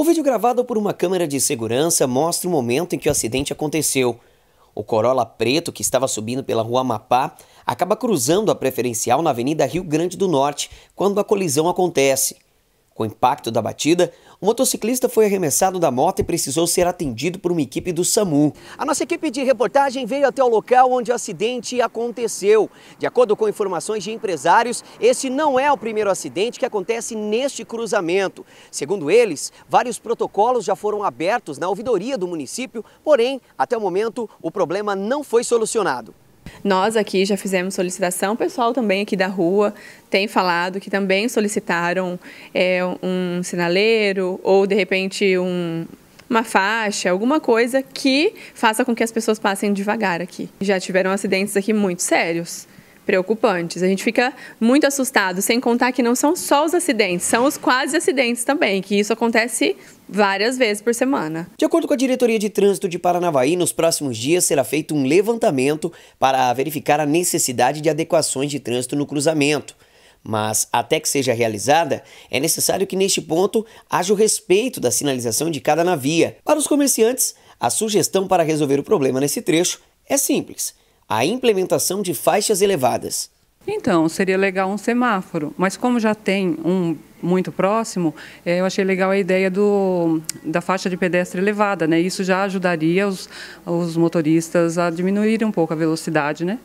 O vídeo gravado por uma câmera de segurança mostra o momento em que o acidente aconteceu. O Corolla preto, que estava subindo pela rua Amapá, acaba cruzando a preferencial na Avenida Rio Grande do Norte quando a colisão acontece. Com o impacto da batida, o motociclista foi arremessado da moto e precisou ser atendido por uma equipe do SAMU. A nossa equipe de reportagem veio até o local onde o acidente aconteceu. De acordo com informações de empresários, esse não é o primeiro acidente que acontece neste cruzamento. Segundo eles, vários protocolos já foram abertos na ouvidoria do município, porém, até o momento, o problema não foi solucionado. Nós aqui já fizemos solicitação, o pessoal também aqui da rua tem falado que também solicitaram é, um sinaleiro ou, de repente, um, uma faixa, alguma coisa que faça com que as pessoas passem devagar aqui. Já tiveram acidentes aqui muito sérios preocupantes. A gente fica muito assustado, sem contar que não são só os acidentes, são os quase acidentes também, que isso acontece várias vezes por semana. De acordo com a Diretoria de Trânsito de Paranavaí, nos próximos dias será feito um levantamento para verificar a necessidade de adequações de trânsito no cruzamento. Mas até que seja realizada, é necessário que neste ponto haja o respeito da sinalização de cada navia. Para os comerciantes, a sugestão para resolver o problema nesse trecho é simples a implementação de faixas elevadas. Então, seria legal um semáforo, mas como já tem um muito próximo, é, eu achei legal a ideia do, da faixa de pedestre elevada, né? Isso já ajudaria os, os motoristas a diminuir um pouco a velocidade, né?